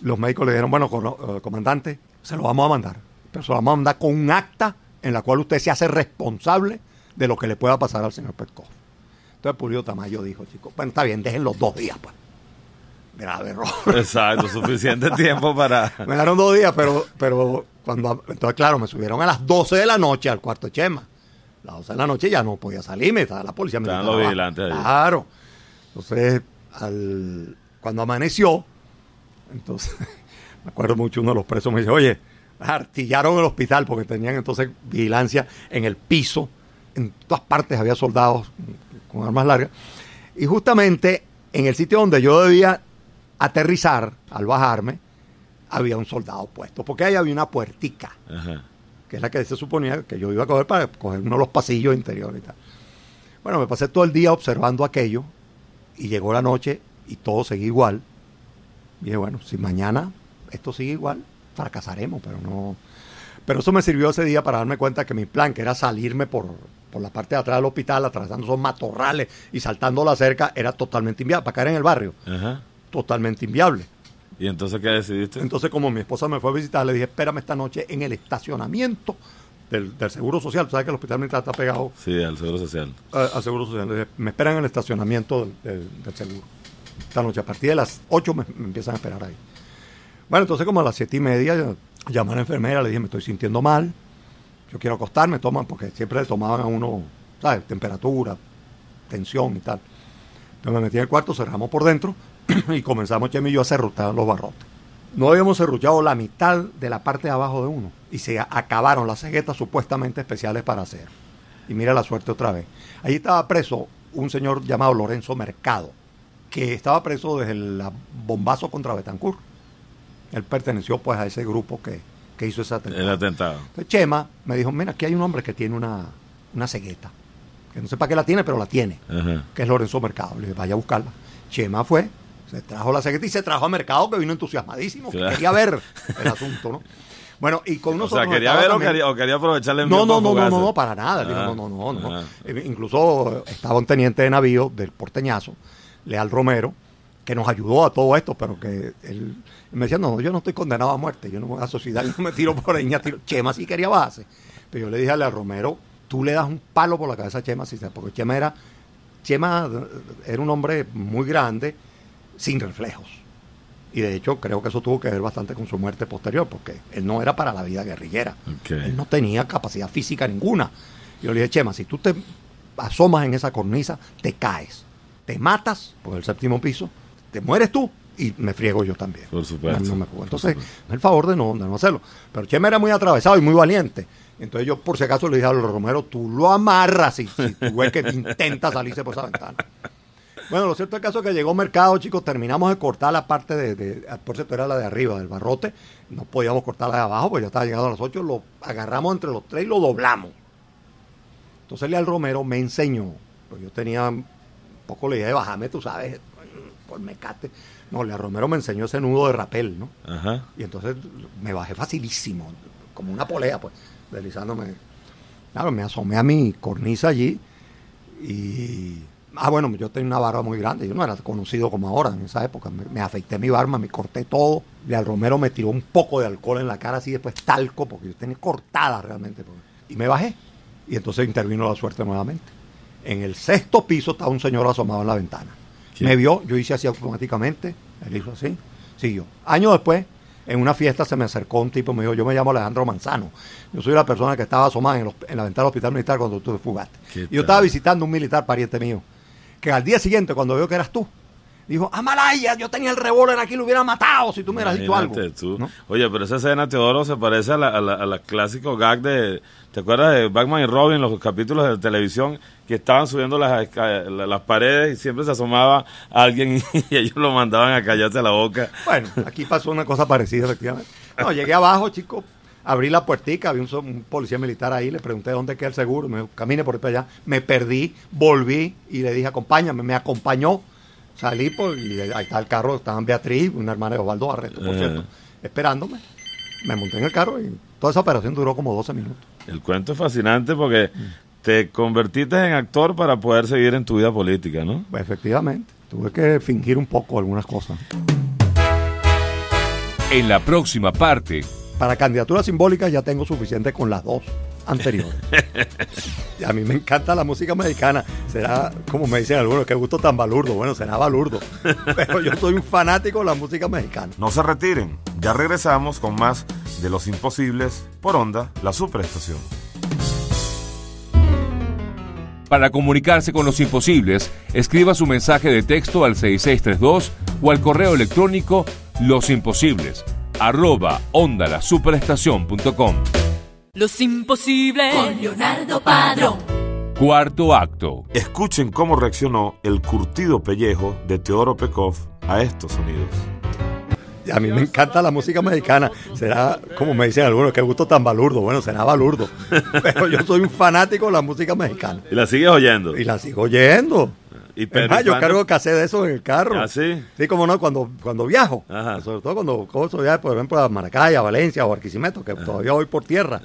los médicos le dijeron, bueno, eh, comandante, se lo vamos a mandar. Pero se lo vamos a mandar con un acta en la cual usted se hace responsable de lo que le pueda pasar al señor Petco. Entonces Pulido Tamayo dijo, chicos, bueno, está bien, déjenlo dos días, pues grave error. Exacto, suficiente [LAUGHS] tiempo para. Me dieron dos días, pero, pero cuando. Entonces, claro, me subieron a las 12 de la noche al cuarto Chema. Las 12 de la noche ya no podía salir me estaba la policía. Me Estaban los vigilantes ahí. Claro. Entonces, al, cuando amaneció, entonces, [LAUGHS] me acuerdo mucho uno de los presos me dice, oye, artillaron el hospital porque tenían entonces vigilancia en el piso, en todas partes había soldados con armas largas. Y justamente en el sitio donde yo debía aterrizar, al bajarme, había un soldado puesto, porque ahí había una puertica, que es la que se suponía que yo iba a coger para coger uno de los pasillos interiores y tal. Bueno, me pasé todo el día observando aquello y llegó la noche y todo seguía igual. Y dije, bueno, si mañana esto sigue igual, fracasaremos, pero no... Pero eso me sirvió ese día para darme cuenta que mi plan, que era salirme por, por la parte de atrás del hospital, atravesando esos matorrales y saltando la cerca, era totalmente inviable para caer en el barrio. Ajá totalmente inviable. ¿Y entonces qué decidiste? Entonces, como mi esposa me fue a visitar, le dije, espérame esta noche en el estacionamiento del, Seguro Social. ¿Sabes que el hospital militar está pegado? Sí, al Seguro Social. Eh, al Seguro Social. me esperan en el estacionamiento del, Seguro. Esta noche, a partir de las 8 me, empiezan a esperar ahí. Bueno, entonces como a las 7 y media llamé a la enfermera, le dije, me estoy sintiendo mal, yo quiero acostarme, toman, porque siempre le tomaban a uno, ¿sabes? Temperatura, tensión y tal. Entonces me metí en el cuarto, cerramos por dentro, [COUGHS] y comenzamos Chema y yo a cerrutar los barrotes. No habíamos cerruchado la mitad de la parte de abajo de uno y se acabaron las ceguetas supuestamente especiales para hacer. Y mira la suerte otra vez. Ahí estaba preso un señor llamado Lorenzo Mercado, que estaba preso desde el bombazo contra Betancourt. Él perteneció pues a ese grupo que, hizo ese atentado. El atentado. Entonces Chema me dijo, mira, aquí hay un hombre que tiene una, una cegueta. Que no sé para qué la tiene, pero la tiene. Que es Lorenzo Mercado. Le dije, vaya a buscarla. Chema fue, se trajo la y se trajo a Mercado, que vino entusiasmadísimo, quería ver el asunto, ¿no? Bueno, y con nosotros. O sea, quería ver o quería, aprovecharle el no, ah, no, no, no, no, no, para nada. no, no, no, no. incluso estaba un teniente de navío del porteñazo, Leal Romero, que nos ayudó a todo esto, pero que él me decía, no, yo no estoy condenado a muerte, yo no voy a sociedad, no me tiro por ahí, tiro. Chema sí quería base. Pero yo le dije a Leal Romero, tú le das un palo por la cabeza a Chema, porque Chema era, Chema era un hombre muy grande sin reflejos. Y de hecho creo que eso tuvo que ver bastante con su muerte posterior, porque él no era para la vida guerrillera. Él no tenía capacidad física ninguna. Yo le dije, Chema, si tú te asomas en esa cornisa, te caes, te matas por el séptimo piso, te mueres tú y me friego yo también. Por supuesto. Entonces, el favor de no, de no hacerlo. Pero Chema era muy atravesado y muy valiente. Entonces yo por si acaso le dije a los Romero, tú lo amarras y si tú ves que intenta salirse por esa ventana. Bueno, lo cierto es caso que llegó mercado, chicos. Terminamos de cortar la parte de, ah, Por cierto, era la de arriba del barrote. No podíamos cortar la de abajo, pues ya estaba llegando a las ocho. Lo agarramos entre los tres y lo doblamos. Entonces Leal Romero me enseñó. Pues yo tenía un poco la idea de bajarme, tú sabes, por mecate. No, Leal Romero me enseñó ese nudo de rapel, ¿no? Ajá. Y entonces me bajé facilísimo, como una polea, pues, deslizándome. Claro, me asomé a mi cornisa allí y Ah, bueno, yo tenía una barba muy grande. Yo no era conocido como ahora en esa época. Me, afeité mi barba, me corté todo. al Romero me tiró un poco de alcohol en la cara, así después talco, porque yo tenía cortada realmente. Y me bajé. Y entonces intervino la suerte nuevamente. En el sexto piso estaba un señor asomado en la ventana. Me vio, yo hice así automáticamente. Él hizo así, siguió. Años después, en una fiesta se me acercó un tipo y me dijo, yo me llamo Alejandro Manzano. Yo soy la persona que estaba asomada en, en la ventana del hospital militar cuando tú te fugaste. Y yo estaba visitando un militar pariente mío que al día siguiente, cuando vio que eras tú, dijo, Amalaya, yo tenía el revólver aquí, lo hubiera matado si tú me hubieras dicho algo. Oye, pero esa escena, Teodoro, se parece a la, a la, clásico gag de, ¿te acuerdas de Batman y Robin, los capítulos de televisión que estaban subiendo las, las paredes y siempre se asomaba alguien y, [LAUGHS] y, ellos lo mandaban a callarse la boca? Bueno, aquí pasó una cosa parecida, efectivamente. No, llegué abajo, chicos, abrí la puertica, había un, policía militar ahí, le pregunté dónde queda el seguro, me dijo, camine por allá, me perdí, volví y le dije, acompáñame, me acompañó, salí pues, y ahí está el carro, estaban Beatriz, una hermana de Osvaldo Barreto, por eh. cierto, esperándome, me monté en el carro y toda esa operación duró como 12 minutos. El cuento es fascinante porque te convertiste en actor para poder seguir en tu vida política, ¿no? efectivamente, tuve que fingir un poco algunas cosas. En la próxima parte para candidaturas simbólicas ya tengo suficiente con las dos anteriores. [LAUGHS] y a mí me encanta la música mexicana. Será, como me dicen algunos, que gusto tan balurdo. Bueno, será balurdo. Pero yo soy un fanático de la música mexicana. No se retiren. Ya regresamos con más de Los Imposibles por Onda, la Superestación. Para comunicarse con Los Imposibles, escriba su mensaje de texto al 6632 o al correo electrónico LOSIMPOSIBLES arroba puntocom Los imposibles con Leonardo Padrón. Cuarto acto. Escuchen cómo reaccionó el curtido pellejo de Teodoro Pekov a estos sonidos. A mí me encanta la música mexicana. Será, como me dicen algunos, que gusto tan balurdo. Bueno, será balurdo. [LAUGHS] Pero yo soy un fanático de la música mexicana. ¿Y la sigues oyendo? Y la sigo oyendo. Y yo cargo cassette de eso en el carro. ¿Ah, sí? como no, cuando, cuando viajo. Ajá. Sobre todo cuando cojo viaje, por ejemplo, a Maracay, a Valencia o a Arquisimeto, que todavía voy por tierra.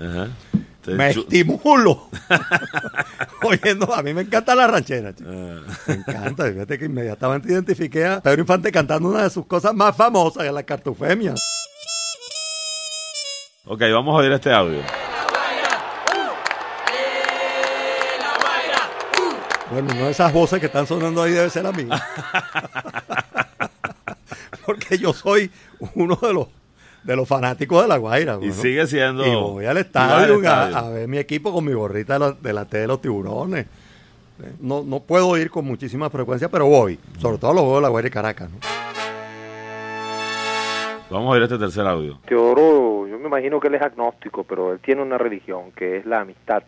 me estimulo. [LAUGHS] [LAUGHS] Oyendo, a mí me encanta la ranchera, ah. Me encanta. Fíjate que inmediatamente identifiqué a Pedro Infante cantando una de sus cosas más famosas, que la cartufemia. Ok, vamos a oír este audio. Bueno, una de esas voces que están sonando ahí debe ser la mía. [LAUGHS] Porque yo soy uno de los de los fanáticos de La Guaira. Y sigue siendo. Y voy al estadio, A, ver mi equipo con mi gorrita de la, de T de los tiburones. No, no puedo ir con muchísima frecuencia, pero voy. Sobre todo los juegos de La Guaira y Caracas. Vamos a ver este tercer audio. Teodoro, yo me imagino que él es agnóstico, pero él tiene una religión que es la amistad.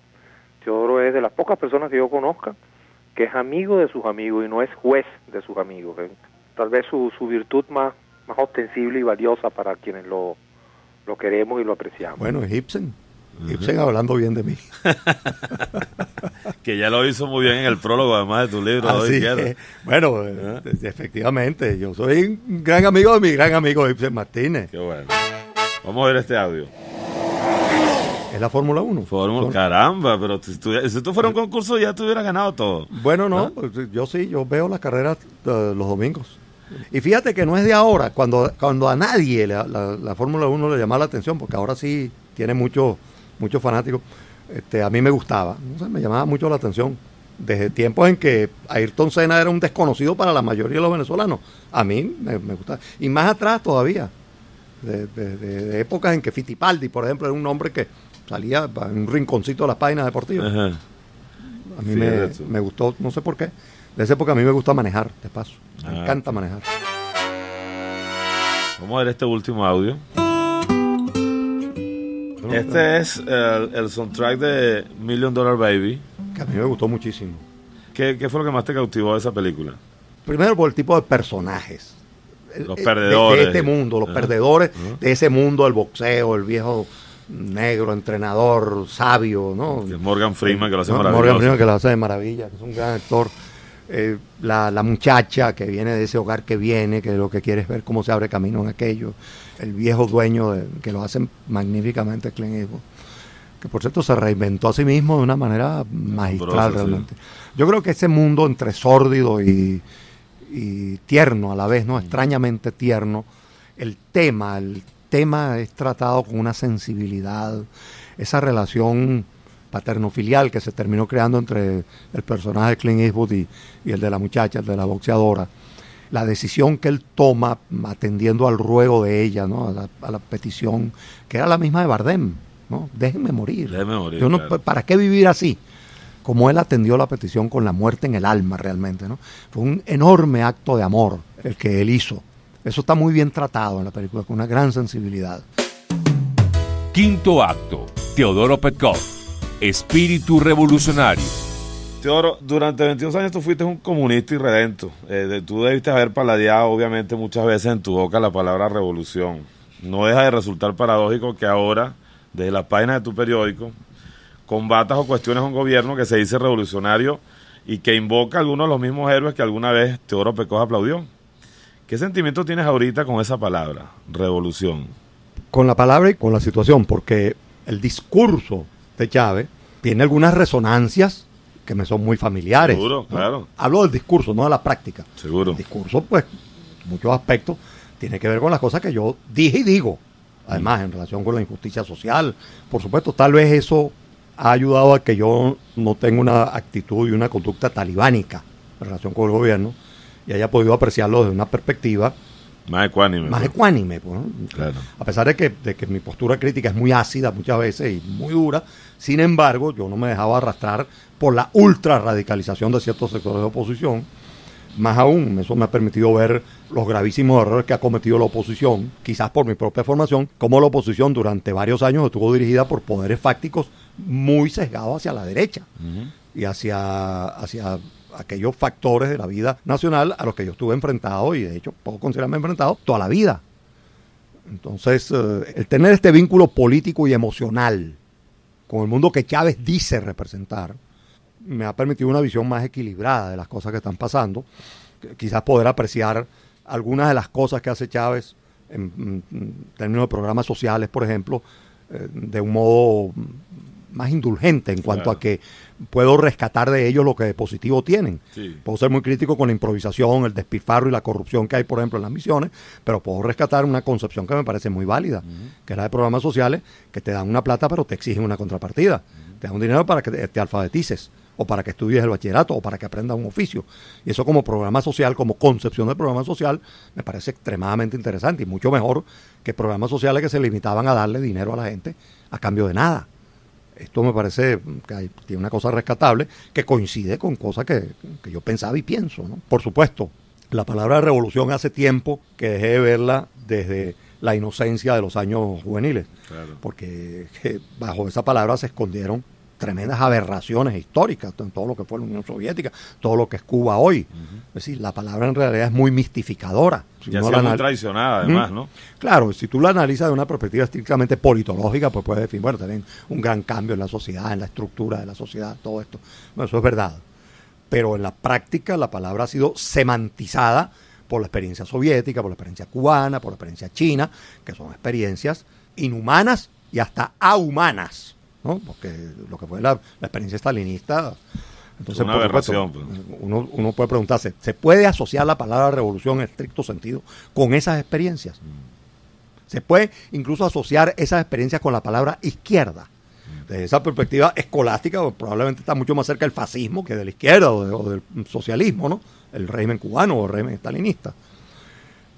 Teodoro es de las pocas personas que yo conozca que es amigo de sus amigos y no es juez de sus amigos. ¿eh? Tal vez su, su virtud más, más ostensible y valiosa para quienes lo, queremos y lo apreciamos. Bueno, es Ibsen. hablando bien de mí. [LAUGHS] que ya lo hizo muy bien en el prólogo, además de tu libro. Ah, [LAUGHS] bueno, ¿Eh? Eh, efectivamente, yo soy un gran amigo de mi gran amigo Ibsen Martínez. Vamos a ver este audio. Es la Fórmula 1. Fórmula, caramba, pero si, tú, si esto fuera un concurso ya te hubieras ganado todo. Bueno, no, ¿Ah? pues, yo sí, yo veo las carreras eh, los domingos. Y fíjate que no es de ahora, cuando, cuando a nadie la, Fórmula 1 le llamaba la atención, porque ahora sí tiene muchos fanáticos, este, a mí me gustaba, me llamaba mucho la atención. Desde tiempos en que Ayrton Senna era un desconocido para la mayoría de los venezolanos, a mí me, gustaba. Y más atrás todavía, de, épocas en que Fittipaldi, por ejemplo, era un hombre que salía en un rinconcito de las páginas deportivas. A mí me, gustó, no sé por qué. De esa época a mí me gusta manejar, te paso. Me ah, encanta manejar. Vamos a ver este último audio. Este es el, soundtrack de Million Dollar Baby. Que a mí me gustó muchísimo. ¿Qué, fue lo que más te cautivó de esa película? Primero por el tipo de personajes. Los eh, perdedores. De, este mundo, los perdedores de ese mundo el boxeo, el viejo negro, entrenador, sabio, ¿no? Morgan Freeman, que lo hace maravilla. Morgan Freeman, que lo hace de maravilla, que es un gran actor. Eh, la, muchacha que viene de ese hogar que viene, que lo que quiere es ver cómo se abre camino en aquello. El viejo dueño, que lo hacen magníficamente Clint Que por cierto se reinventó a sí mismo de una manera magistral realmente. Yo creo que ese mundo entre sórdido y, y tierno a la vez, ¿no? Mm. Extrañamente tierno, el tema, el tema es tratado con una sensibilidad, esa relación paterno-filial que se terminó creando entre el personaje de Clint Eastwood y, el de la muchacha, el de la boxeadora la decisión que él toma atendiendo al ruego de ella, a, la, petición, que era la misma de Bardem, ¿no? déjenme morir. ¿Para qué vivir así? Como él atendió la petición con la muerte en el alma realmente. ¿no? Fue un enorme acto de amor el que él hizo. Eso está muy bien tratado en la película, con una gran sensibilidad. Quinto acto, Teodoro Petkov, espíritu revolucionario. Teodoro, durante 22 años tú fuiste un comunista y redento, eh, tú debiste haber paladeado, obviamente, muchas veces en tu boca la palabra revolución. No deja de resultar paradójico que ahora, desde las páginas de tu periódico, combatas o cuestiones a un gobierno que se dice revolucionario y que invoca a algunos de los mismos héroes que alguna vez Teodoro Petkov aplaudió. ¿Qué sentimiento tienes ahorita con esa palabra, revolución? Con la palabra y con la situación, porque el discurso de Chávez tiene algunas resonancias que me son muy familiares. Seguro, claro. Hablo del discurso, no de la práctica. Seguro. El discurso, pues, muchos aspectos, tiene que ver con las cosas que yo dije y digo. Además, en relación con la injusticia social, por supuesto, tal vez eso ha ayudado a que yo no tenga una actitud y una conducta talibánica en relación con el gobierno y haya podido apreciarlo desde una perspectiva más ecuánime. Más pues. ecuánime, pues, claro. A pesar de que, mi postura crítica es muy ácida muchas veces y muy dura, sin embargo, yo no me dejaba arrastrar por la ultra radicalización de ciertos sectores de oposición. Más aún, eso me ha permitido ver los gravísimos errores que ha cometido la oposición, quizás por mi propia formación, como la oposición durante varios años estuvo dirigida por poderes fácticos muy sesgados hacia la derecha y hacia, hacia aquellos factores de la vida nacional a los que yo estuve enfrentado y de hecho puedo considerarme enfrentado toda la vida. Entonces, eh, el tener este vínculo político y emocional con el mundo que Chávez dice representar, me ha permitido una visión más equilibrada de las cosas que están pasando, quizás poder apreciar algunas de las cosas que hace Chávez en, mm, mm, términos de programas sociales, por ejemplo, eh, de un modo mm, más indulgente en cuanto a que puedo rescatar de ellos lo que de positivo tienen. Puedo ser muy crítico con la improvisación, el despilfarro y la corrupción que hay, por ejemplo, en las misiones, pero puedo rescatar una concepción que me parece muy válida, que era de programas sociales, que te dan una plata pero te exigen una contrapartida. Te dan un dinero para que te, alfabetices o para que estudies el bachillerato o para que aprendas un oficio. Y eso como programa social, como concepción del programa social, me parece extremadamente interesante y mucho mejor que programas sociales que se limitaban a darle dinero a la gente a cambio de nada. Esto me parece que tiene una cosa rescatable que coincide con cosas que, yo pensaba y pienso. Por supuesto, la palabra revolución hace tiempo que dejé de verla desde la inocencia de los años juveniles, porque eh, bajo esa palabra se escondieron tremendas aberraciones históricas, en todo lo que fue la Unión Soviética, todo lo que es Cuba hoy. Es decir, la palabra en realidad es muy mistificadora. ya no muy traicionada además, ¿no? Claro, si tú la analizas de una perspectiva estrictamente politológica, pues puedes decir, bueno, también un gran cambio en la sociedad, en la estructura de la sociedad, todo esto. Bueno, eso es verdad. Pero en la práctica la palabra ha sido semantizada por la experiencia soviética, por la experiencia cubana, por la experiencia china, que son experiencias inhumanas y hasta ahumanas. ¿no? Porque lo que fue la, experiencia estalinista. Entonces, pues. uno, puede preguntarse, ¿se puede asociar la palabra revolución en estricto sentido con esas experiencias? Mm. Se puede incluso asociar esas experiencias con la palabra izquierda. Mm. Desde esa perspectiva escolástica, pues, probablemente está mucho más cerca del fascismo que de la izquierda o, del socialismo, ¿no? El régimen cubano o el régimen estalinista.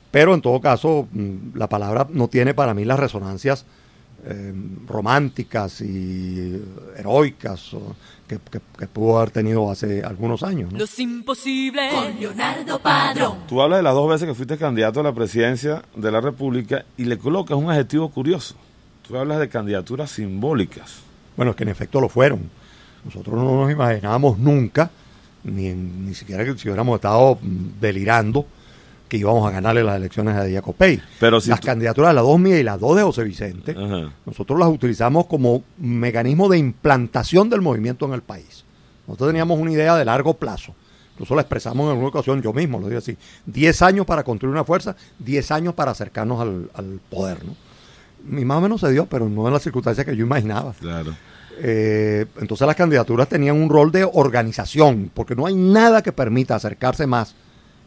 Pero en todo caso, mm, la palabra no tiene para mí las resonancias Em, románticas y heroicas que, pudo haber tenido hace algunos años. Los imposibles con Leonardo Padrón. Tú hablas de las dos veces que fuiste candidato a la presidencia de la República y le colocas un adjetivo curioso. Tú hablas de candidaturas simbólicas. Bueno, es que en efecto lo fueron. Nosotros no nos imaginábamos nunca, ni, ni siquiera que si hubiéramos estado mm, delirando, que íbamos a ganarle las elecciones a Díaz Copey. las candidaturas de la 2 y la 2 de José Vicente, nosotros las utilizamos como mecanismo de implantación del movimiento en el país. Nosotros teníamos una idea de largo plazo. Incluso la expresamos en una ocasión, yo mismo lo digo así, 10 años para construir una fuerza, 10 años para acercarnos al, poder. ¿no? Mi más o menos se dio, pero no en las circunstancias que yo imaginaba. Eh, entonces las candidaturas tenían un rol de organización, porque no hay nada que permita acercarse más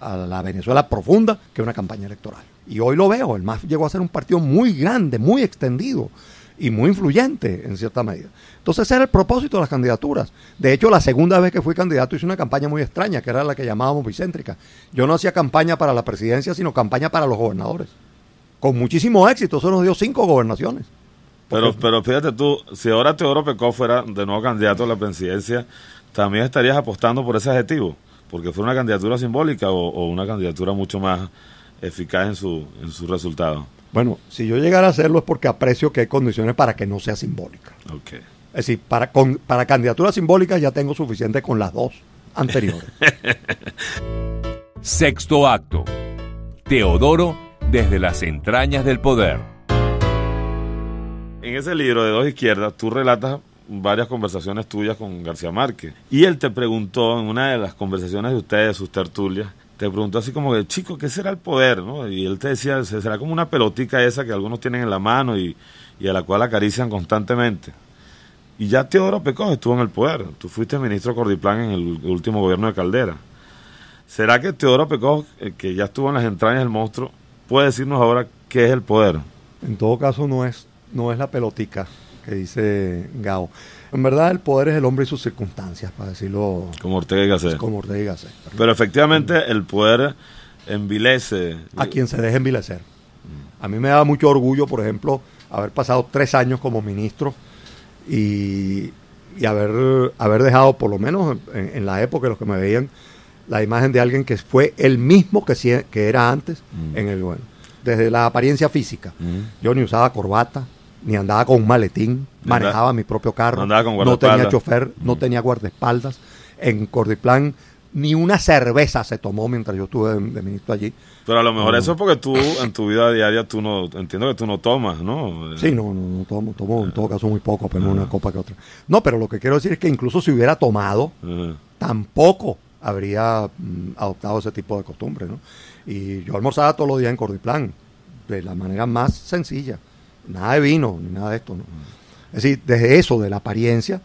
a la Venezuela profunda que una campaña electoral. Y hoy lo veo, el MAS llegó a ser un partido muy grande, muy extendido y muy influyente en cierta medida. Entonces ese era el propósito de las candidaturas. De hecho, la segunda vez que fui candidato hice una campaña muy extraña, que era la que llamábamos bicéntrica. Yo no hacía campaña para la presidencia, sino campaña para los gobernadores. Con muchísimo éxito, eso nos dio cinco gobernaciones. Pero, pero fíjate tú, si ahora Teodoro Pecó fuera de nuevo candidato a la presidencia, también estarías apostando por ese adjetivo porque fue una candidatura simbólica o, una candidatura mucho más eficaz en su, en su resultado? Bueno, si yo llegara a hacerlo es porque aprecio que hay condiciones para que no sea simbólica. Ok. Es decir, para, para candidaturas simbólicas ya tengo suficiente con las dos anteriores. [LAUGHS] Sexto acto. Teodoro desde las entrañas del poder. En ese libro de dos izquierdas tú relatas varias conversaciones tuyas con García Márquez. Y él te preguntó en una de las conversaciones de ustedes, sus tertulias, te preguntó así como que, chico, ¿qué será el poder? Y él te decía, será como una pelotica esa que algunos tienen en la mano y, a la cual acarician constantemente. Y ya Teodoro Pecos estuvo en el poder. Tú fuiste ministro Cordiplán en el último gobierno de Caldera. ¿Será que Teodoro Pecos, eh, que ya estuvo en las entrañas del monstruo, puede decirnos ahora qué es el poder? En todo caso, no es, no es la pelotica que dice Gao. En verdad, el poder es el hombre y sus circunstancias, para decirlo. Como Ortega y Como Ortega y Pero efectivamente, el poder envilece. A quien se deje envilecer. A mí me da mucho orgullo, por ejemplo, haber pasado tres años como ministro y, haber, haber dejado, por lo menos en, la época, los que me veían, la imagen de alguien que fue el mismo que, que era antes mm. en el Desde la apariencia física. Mm. Yo ni usaba corbata, ni andaba con un maletín, manejaba mi propio carro, no, tenía chofer, no tenía guardaespaldas. Mm. En Cordiplan ni una cerveza se tomó mientras yo estuve de, ministro allí. Pero a lo mejor eso es porque tú en tu vida diaria tú no entiendo que tú no tomas, ¿no? Sí, no, no, no tomo, tomo en todo caso muy poco, pero pues, una ah. copa que otra. No, pero lo que quiero decir es que incluso si hubiera tomado, tampoco habría mm, adoptado ese tipo de costumbre, ¿no? Y yo almorzaba todos los días en Cordiplan, de la manera más sencilla nada de vino, ni nada de esto. ¿no? Es decir, desde eso, de la apariencia,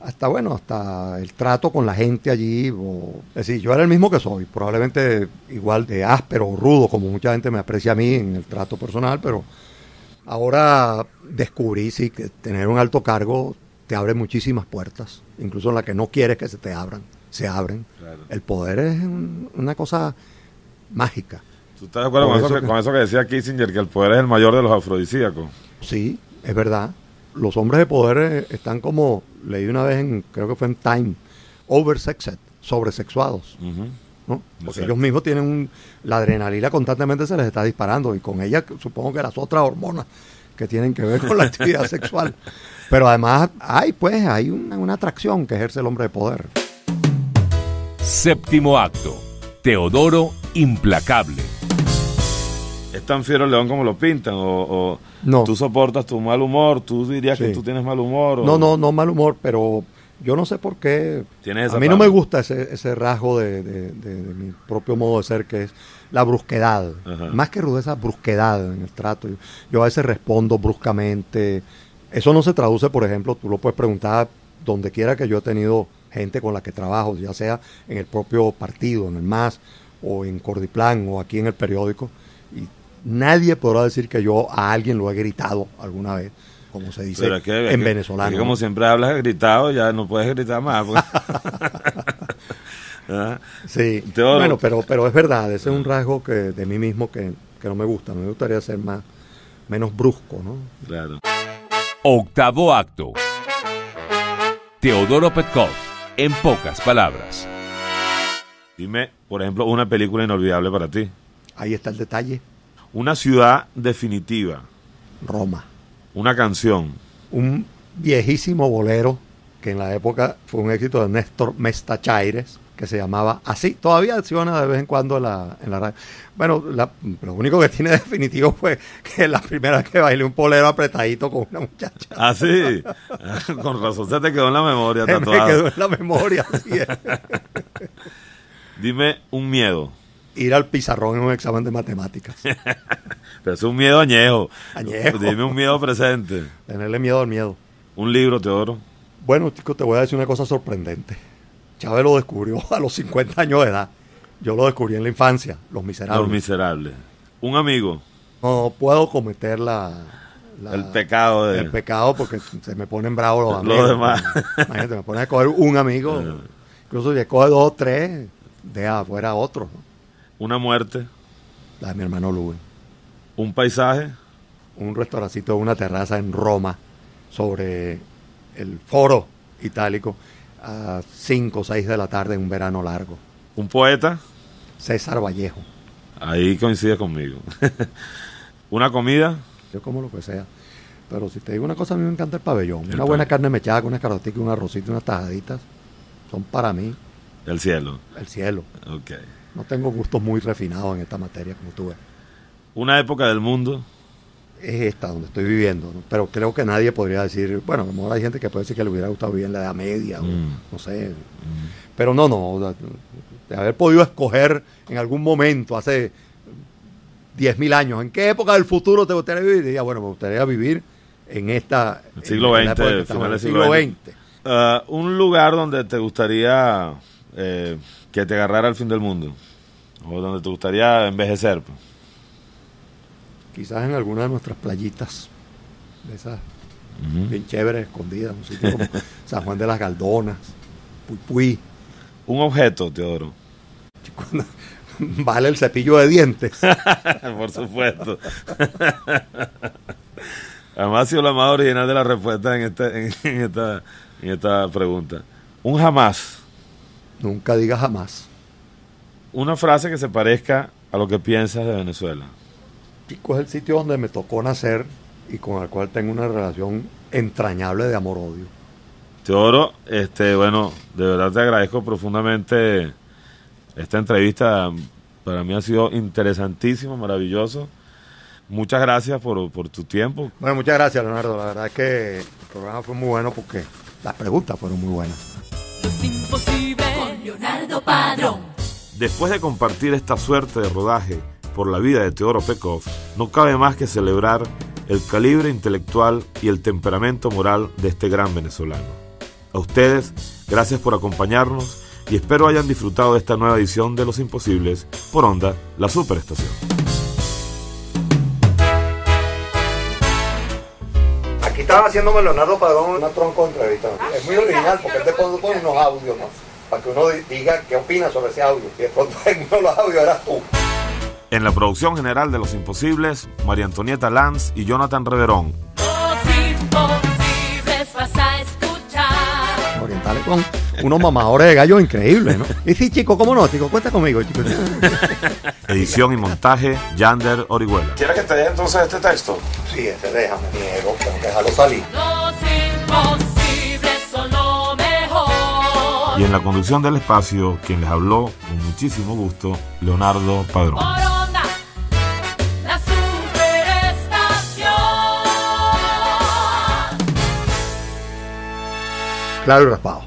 hasta bueno, hasta el trato con la gente allí. es decir, yo era el mismo que soy, probablemente igual de áspero o rudo, como mucha gente me aprecia a mí en el trato personal, pero ahora descubrí sí, que tener un alto cargo te abre muchísimas puertas, incluso en las que no quieres que se te abran, se abren. El poder es una cosa mágica. ¿Tú estás de acuerdo con eso, que, decía Kissinger, que el poder es el mayor de los afrodisíacos? Sí, es verdad. Los hombres de poder eh, están como, leí una vez, en, creo que fue en Time, oversexed, sobresexuados. Porque ellos mismos tienen la adrenalina constantemente se les está disparando y con ella supongo que las otras hormonas que tienen que ver con la actividad [LAUGHS] sexual. Pero además hay pues, hay una atracción que ejerce el hombre de poder. Séptimo acto. Teodoro implacable es tan fiero el león como lo pintan o, no. tú soportas tu mal humor, tú dirías que tú tienes mal humor. No, no, no mal humor, pero yo no sé por qué. Tienes a mí no me gusta ese, rasgo de, mi propio modo de ser, que es la brusquedad. Más que rudeza, brusquedad en el trato. Yo, a veces respondo bruscamente. Eso no se traduce, por ejemplo, tú lo puedes preguntar donde quiera que yo he tenido gente con la que trabajo, ya sea en el propio partido, en el MAS, o en Cordiplan, o aquí en el periódico Nadie podrá decir que yo a alguien lo he gritado alguna vez, como se dice en venezolano. como siempre hablas gritado, ya no puedes gritar más. Pues. [LAUGHS] Ah. sí, bueno, pero, pero es verdad, ese es un rasgo que, de mí mismo que, que no me gusta. Me gustaría ser más, menos brusco, ¿no? Claro. Octavo acto. Teodoro Petkov, en pocas palabras. Dime, por ejemplo, una película inolvidable para ti. Ahí está el detalle. Una ciudad definitiva. Roma. Una canción. Un viejísimo bolero que en la época fue un éxito de Néstor Mesta que se llamaba así. Todavía acciona de vez en cuando la, en la Bueno, lo único que tiene [LAUGHS] definitivo fue que la primera que bailé un bolero apretadito con una muchacha. así, ah, [LAUGHS] con razón se te quedó en la memoria se Me quedó en la memoria, [LAUGHS] Dime un miedo ir al pizarrón en un examen de matemáticas. [LAUGHS] Pero es un miedo añejo. Añejo. Dime un miedo presente. Tenerle miedo al miedo. Un libro, Teodoro. Bueno, chico, te voy a decir una cosa sorprendente. Chávez lo descubrió [LAUGHS] a los 50 años de edad. Yo lo descubrí en la infancia, Los Miserables. Los Miserables. Un amigo. No, puedo cometer la... el pecado El pecado porque se me ponen bravos los amigos. Los demás. Imagínate, me ponen a coger un amigo. [LAUGHS] Incluso si coge dos o tres, de afuera otro. Una muerte. La de mi hermano Luis. Un paisaje. Un restauracito, una terraza en Roma, sobre el foro itálico, a 5 o 6 de la tarde en un verano largo. Un poeta. César Vallejo. Ahí coincide conmigo. [LAUGHS] una comida. Yo como lo que sea. Pero si te digo una cosa, a mí me encanta el pabellón. una buena carne mechada con unas una un arrocito, unas tajaditas. Son para mí. El cielo. El cielo. Ok no tengo gustos muy refinados en esta materia, como tú ves. Una época del mundo. Es esta donde estoy viviendo, pero creo que nadie podría decir, bueno, a lo mejor hay gente que puede decir que le hubiera gustado vivir en la Edad Media, o, mm. no sé. Mm. Pero no, no, de haber podido escoger en algún momento, hace 10.000 años, ¿en qué época del futuro te gustaría vivir? Diría, bueno, me gustaría vivir en esta... El siglo XX, siglo, XX. Ah, un lugar donde te gustaría eh, que te agarrara el fin del mundo. ¿O donde te gustaría envejecer? Quizás en alguna de nuestras playitas, de esas bien chéveres, escondidas, [LAUGHS] San Juan de las Galdonas, Puy Un objeto, Teodoro. [LAUGHS] vale el cepillo de dientes. [LAUGHS] Por supuesto. Además ha sido la más original de la respuesta en este, esta, en esta pregunta. Un jamás. Nunca diga jamás una frase que se parezca a lo que piensas de Venezuela. Pico es el sitio donde me tocó nacer y con el cual tengo una relación entrañable de amor-odio. Teodoro, este, bueno, de verdad te agradezco profundamente esta entrevista. Para mí ha sido interesantísimo, maravilloso. Muchas gracias por, por tu tiempo. Bueno, muchas gracias, Leonardo. La verdad es que el programa fue muy bueno porque las preguntas fueron muy buenas. imposible Leonardo Padrón. Después de compartir esta suerte de rodaje por la vida de Teodoro Pekov, no cabe más que celebrar el calibre intelectual y el temperamento moral de este gran venezolano. A ustedes, gracias por acompañarnos y espero hayan disfrutado de esta nueva edición de Los Imposibles por Onda, la Superestación. Aquí estaba haciéndome Leonardo Padrón una tronco entrevista. Es muy original porque unos audios, más para que uno diga qué opina sobre ese audio. Y de pronto en uno de los tú. En la producción general de Los Imposibles, María Antonieta Lanz y Jonathan Reverón. Los imposibles vas a escuchar. Orientales con unos mamadores de gallo increíbles, ¿no? Y sí, chico, ¿cómo no? Chico, cuenta conmigo, chico. [LAUGHS] Edición y montaje, Yander Orihuela. ¿Quieres que te dé entonces este texto? Sí, este déjame, niego, tengo que dejarlo salir. Y en la conducción del espacio, quien les habló con muchísimo gusto, Leonardo Padrón. Claro, raspado.